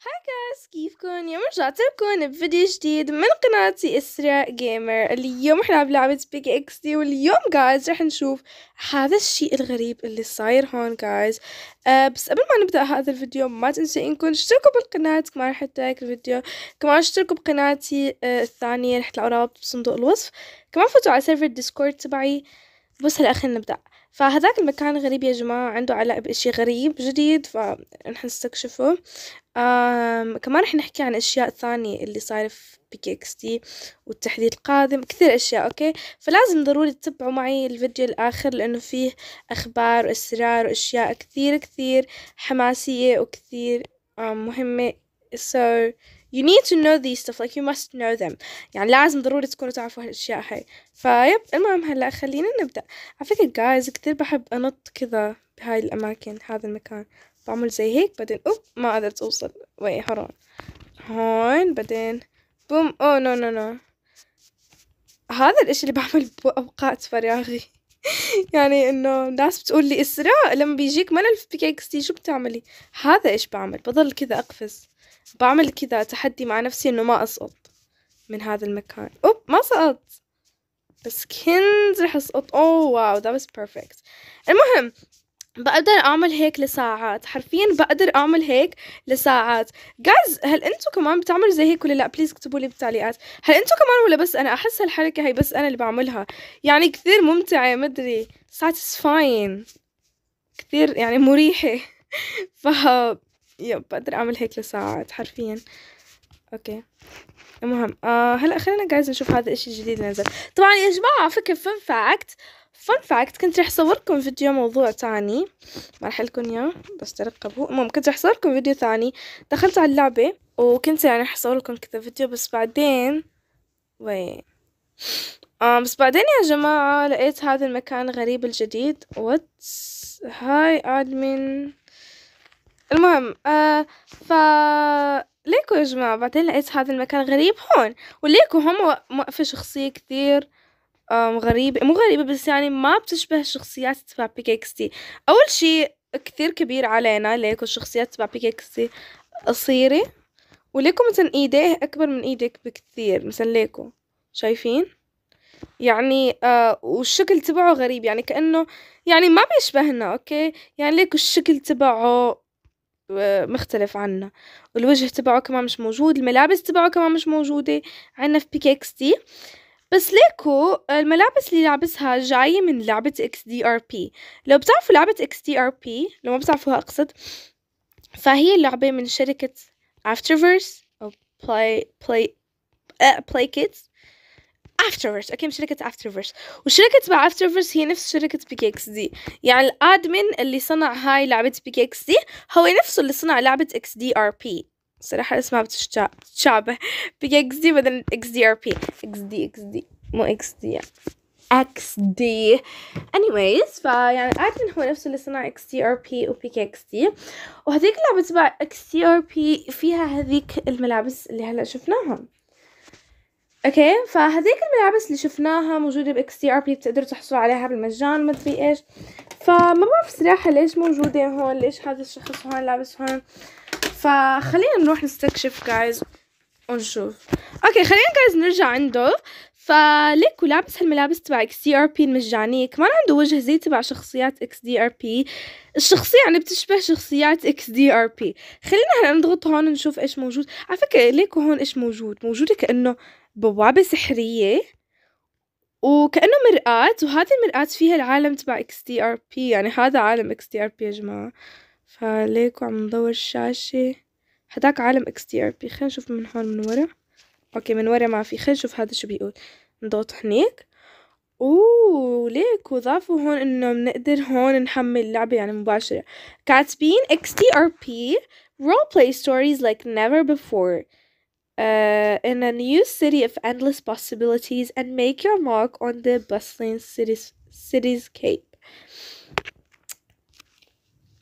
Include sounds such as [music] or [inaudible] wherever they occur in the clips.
هاي جايز كيفكن اليوم رجعت لكم بفيديو جديد من قناتي اسراء جيمر اليوم رح نلعب لعبة بيج اكس دي واليوم جايز رح نشوف هذا الشيء الغريب اللي صاير هون جايز آه بس قبل ما نبدا هذا الفيديو ما تنسوا انكم تشتركوا بالقناة كمان رح تلايك الفيديو كمان اشتركوا بقناتي آه الثانية رح تلاقوا رابط بصندوق الوصف كمان فوتوا على سيرفر الديسكورد تبعي بس هلا خلينا نبدا فهذاك المكان غريب يا جماعة عنده علاقة بإشي غريب جديد فرح نستكشفه كمان رح نحكي عن أشياء ثانية اللي صايرة في بيكي اكس دي والتحديث القادم كثير أشياء أوكي فلازم ضروري تتبعوا معي الفيديو الآخر لأنه فيه أخبار وأسرار وأشياء كثير كثير حماسية وكثير مهمة so you need to know these stuff like you must know them يعني لازم ضروري تكونوا تعرفوا هالأشياء هاي فيب المهم هلا خلينا نبدأ على فكرة جايز كثير بحب أنط كذا بهاي الأماكن هذا المكان بعمل زي هيك بعدين أوب ما قدرت أوصل وي هرون هون بعدين بوم او نو نو نو هذا الإشي اللي بعمل بأوقات فراغي [laughs] يعني انه الناس بتقول لي اسراء لما بيجيك ملل في بي اكس تي شو بتعملي هذا ايش بعمل بضل كذا اقفز بعمل كذا تحدي مع نفسي انه ما اسقط من هذا المكان اوب ما سقط بس كنت رح اسقط اوه واو ذا واز بيرفكت المهم بقدر اعمل هيك لساعات حرفيا بقدر اعمل هيك لساعات جايز هل انتم كمان بتعملوا زي هيك ولا لا بليز اكتبوا لي بالتعليقات هل انتم كمان ولا بس انا احس هالحركه هي بس انا اللي بعملها يعني كثير ممتعه مدري satisfying كثير يعني مريحه [laughs] ف يب بقدر أعمل هيك لساعات حرفيا اوكي المهم آه هلا خلينا جايز نشوف هذا الشيء الجديد اللي نزل طبعا يا جماعه فكر فن فاكت فن فاكت كنت رح صوركم فيديو موضوع تاني ما رح لكم اياه بس ترقبوا المهم كنت رح صوركم فيديو تاني دخلت على اللعبه وكنت يعني رح اصور لكم كذا فيديو بس بعدين وي آه بس بعدين يا جماعه لقيت هذا المكان غريب الجديد واتس هاي ادمن المهم آه ف ليكو يا جماعة بعدين لقيت هذا المكان غريب هون وليكو هم في شخصية كثير غريبة مو غريبة بس يعني ما بتشبه شخصيات تبع بيك اكس تي أول شي كثير كبير علينا ليكو الشخصيات تبع بيك اكس تي قصيرة وليكو مثلا ايديه أكبر من ايدك بكثير مثلا ليكو شايفين؟ يعني آه والشكل تبعه غريب يعني كأنه يعني ما بيشبهنا أوكي يعني ليكو الشكل تبعه مختلف عنا والوجه تبعه كمان مش موجود الملابس تبعه كمان مش موجودة عنا في بيك اكس دي بس ليكو الملابس اللي لابسها جاية من لعبة اكس دي ار بي لو بتعرفوا لعبة اكس دي ار بي لو ما بتعرفوها اقصد فهي لعبة من شركة افترفيرس او بلاي بلاي بلاي كيدز افترفيرس اوكي مش شركه افترفيرس وشركه تبع افترفيرس هي نفس شركه بيك اكس دي يعني الادمن اللي صنع هاي لعبه بيك اكس دي هو نفسه اللي صنع لعبه اكس دي ار بي صراحه اسمها بتتشابه بيك اكس دي بدل اكس دي ار بي اكس دي اكس دي مو اكس دي يعني. اكس دي anyways فيعني الادمن هو نفسه اللي صنع اكس دي ار بي وبي اكس دي وهذيك اللعبه تبع اكس دي ار بي فيها هذيك الملابس اللي هلا شفناهم اوكي فهذيك الملابس اللي شفناها موجوده باكس تي ار بي بتقدروا تحصلوا عليها بالمجان ادري ايش فما بعرف صراحه ليش موجوده هون ليش هذا الشخص هون لابس هون فخلينا نروح نستكشف جايز ونشوف اوكي خلينا جايز نرجع عنده فليكو لابس هالملابس تبع اكس دي ار بي المجانية كمان عنده وجه زي تبع شخصيات اكس دي ار بي الشخصية يعني بتشبه شخصيات اكس دي ار بي خلينا هلا نضغط هون نشوف ايش موجود على فكرة ليكو هون ايش موجود موجودة كأنه بوابة سحرية وكأنه مرآة وهذه المرآة فيها العالم تبع اكس دي ار بي يعني هذا عالم اكس دي ار بي يا جماعة فليكو عم ندور الشاشة هداك عالم اكس دي ار بي خلينا نشوف من هون من ورا اوكي من ورا ما في خلينا نشوف هذا شو بيقول نضغط هنيك اوه ليكو ضافوا هون انه بنقدر هون نحمل اللعبة يعني مباشرة كاتبين بي role play stories like never before uh, in a new city of endless possibilities and make your mark on the bustling city's, cape.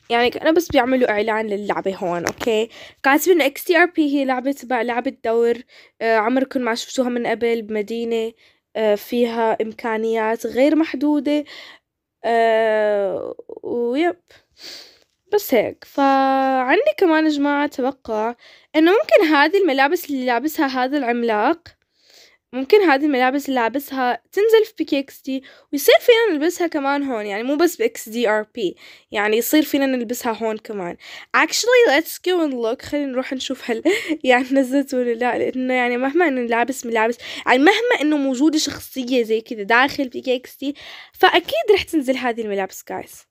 يعني كانوا بس بيعملوا اعلان للعبه هون اوكي كاتبين ان اكس تي ار بي هي لعبه تبع لعبه دور آه عمركم ما شفتوها من قبل بمدينه آه فيها امكانيات غير محدوده آه ويب بس هيك فعندي كمان يا جماعة توقع إنه ممكن هذي الملابس اللي لابسها هذا العملاق ممكن هذي الملابس اللي لابسها تنزل في بي اكس دي ويصير فينا نلبسها كمان هون يعني مو بس باكس دي ار بي يعني يصير فينا نلبسها هون كمان actually let's go and look خلينا نروح نشوف هل [laughs] يعني نزلت ولا لا لانه يعني مهما انه لابس ملابس يعني مهما انه موجودة شخصية زي كذا داخل بي اكس دي فاكيد رح تنزل هذه الملابس guys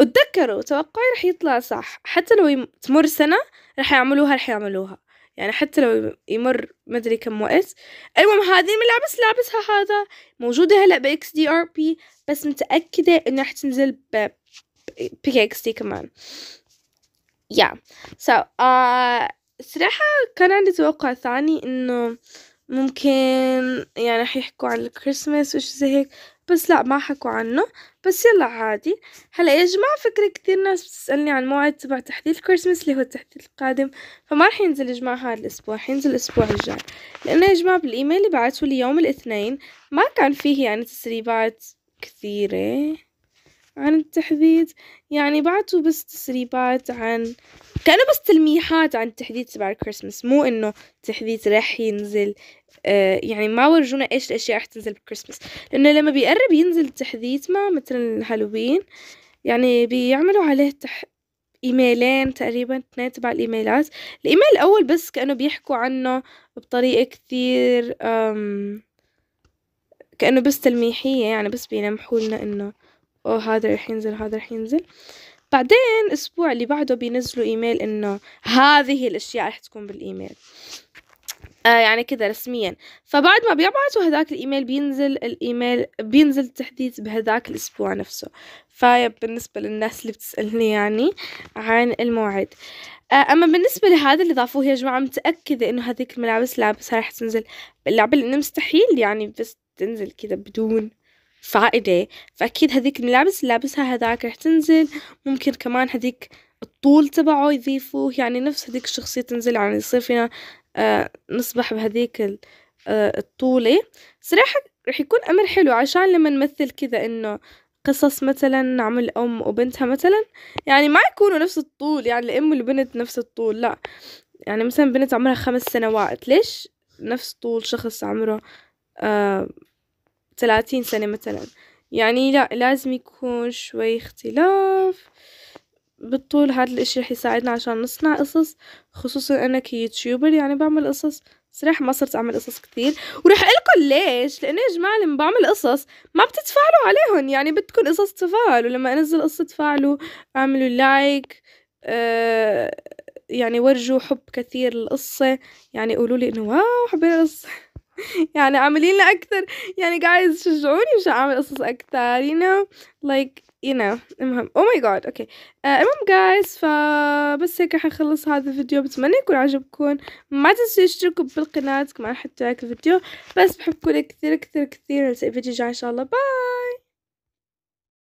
وتذكروا توقعي رح يطلع صح حتى لو تمر سنة رح يعملوها رح يعملوها يعني حتى لو يمر مدري كم وقت المهم هذه الملابس لابسها هذا موجودة هلا بإكس دي آر بي بس متأكدة انه رح تنزل ب بي إكس دي كمان يا آه، سو صراحة كان عندي توقع ثاني إنه ممكن يعني رح يحكوا عن الكريسماس وش زي هيك بس لا ما حكوا عنه بس يلا عادي هلا يا جماعة فكرة كتير ناس بتسألني عن موعد تبع تحديث كريسمس اللي هو التحديث القادم فما رح ينزل يا جماعة هذا الأسبوع حينزل الأسبوع الجاي لأنه يا جماعة بالإيميل اللي بعتوا لي يوم الاثنين ما كان فيه يعني تسريبات كثيرة عن التحديث يعني بعتوا بس تسريبات عن كانوا بس تلميحات عن التحديث تبع الكريسماس مو انه تحديث راح ينزل آه، يعني ما ورجونا ايش الاشياء راح تنزل بالكريسماس لانه لما بيقرب ينزل التحديث ما مثل الهالوين يعني بيعملوا عليه تح... ايميلين تقريبا اثنين تبع الايميلات الايميل الاول بس كانه بيحكوا عنه بطريقه كثير أم... كانه بس تلميحيه يعني بس بينمحوا لنا انه أوه هذا رح ينزل هذا رح ينزل بعدين الأسبوع اللي بعده بينزلوا إيميل إنه هذه الأشياء رح تكون بالإيميل آه يعني كذا رسميا فبعد ما بيبعتوا هذاك الإيميل بينزل الإيميل بينزل التحديث بهذاك الأسبوع نفسه فاي بالنسبة للناس اللي بتسألني يعني عن الموعد آه، أما بالنسبة لهذا اللي ضافوه يا جماعة متأكدة إنه هذيك الملابس لابسها رح تنزل اللعبة لأنه مستحيل يعني بس تنزل كذا بدون فائدة فأكيد هذيك الملابس اللي لابسها هذاك رح تنزل ممكن كمان هذيك الطول تبعه يضيفوه يعني نفس هذيك الشخصية تنزل يعني يصير فينا آه نصبح بهذيك آه الطولة صراحة رح يكون أمر حلو عشان لما نمثل كذا إنه قصص مثلا عن أم وبنتها مثلا يعني ما يكونوا نفس الطول يعني الأم والبنت نفس الطول لا يعني مثلا بنت عمرها خمس سنوات ليش نفس طول شخص عمره آه ثلاثين سنة مثلا يعني لا لازم يكون شوي اختلاف بالطول هذا الاشي رح يساعدنا عشان نصنع قصص خصوصا انا كيوتيوبر يعني بعمل قصص صراحة ما صرت أعمل قصص كثير ورح اقول ليش لأنه يا جماعة لما بعمل قصص ما بتتفاعلوا عليهم يعني بدكم قصص تفاعلوا لما أنزل قصة تفاعلوا اعملوا لايك آه يعني ورجوا حب كثير للقصة يعني قولوا لي إنه واو حبيت القصة [laughs] يعني عاملين لي أكتر يعني guys شجعوني مش أعمل قصص أكتر you know like you know المهم oh my god okay آه، المهم uh, guys فبس هيك رح نخلص هذا الفيديو بتمنى يكون عجبكم ما تنسوا تشتركوا بالقناة كمان حتى لايك الفيديو بس بحبكم كتير كتير كتير نلتقي فيديو جاي إن شاء الله باي